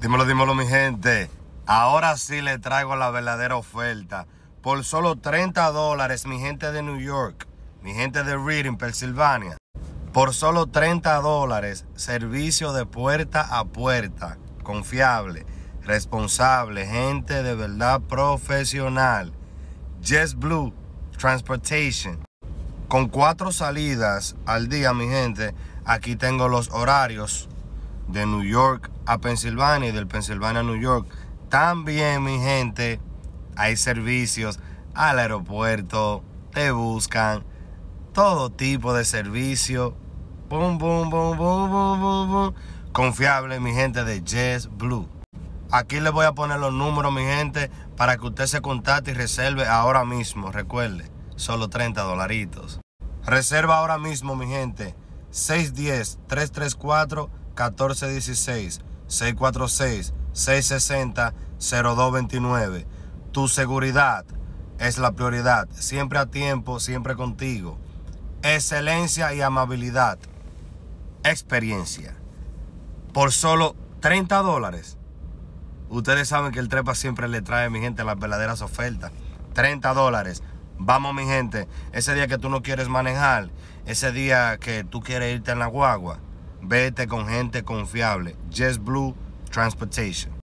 Dímelo, dímelo mi gente. Ahora sí le traigo la verdadera oferta. Por solo 30 dólares, mi gente de New York, mi gente de Reading, Pensilvania. Por solo 30 dólares, servicio de puerta a puerta. Confiable, responsable, gente de verdad profesional. Blue Transportation. Con cuatro salidas al día, mi gente. Aquí tengo los horarios de New York a Pensilvania y del Pensilvania a New York. También, mi gente, hay servicios al aeropuerto, te buscan, todo tipo de servicio. Boom, boom, boom, boom, boom, Confiable, mi gente, de Jazz e Blue. Aquí les voy a poner los números, mi gente, para que usted se contacte y reserve ahora mismo. Recuerde, solo 30 dolaritos. Reserva ahora mismo, mi gente. 610-334. 1416, 646, 660, 0229. Tu seguridad es la prioridad. Siempre a tiempo, siempre contigo. Excelencia y amabilidad. Experiencia. Por solo 30 dólares. Ustedes saben que el Trepa siempre le trae, mi gente, las verdaderas ofertas. 30 dólares. Vamos, mi gente. Ese día que tú no quieres manejar. Ese día que tú quieres irte en la guagua. Vete con gente confiable. Blue Transportation.